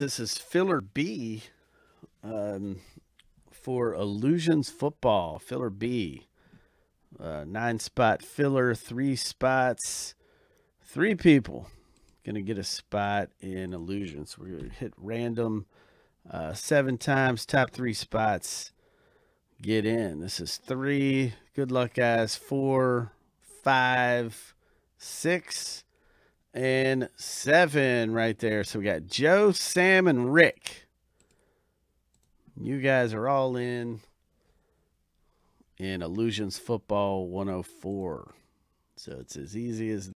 This is filler B um, for Illusions Football. Filler B. Uh, nine spot filler, three spots, three people. Going to get a spot in Illusions. We're going to hit random uh, seven times, top three spots get in. This is three. Good luck, guys. Four, five, six and seven right there. So we got Joe, Sam, and Rick. You guys are all in in Illusions Football 104. So it's as easy as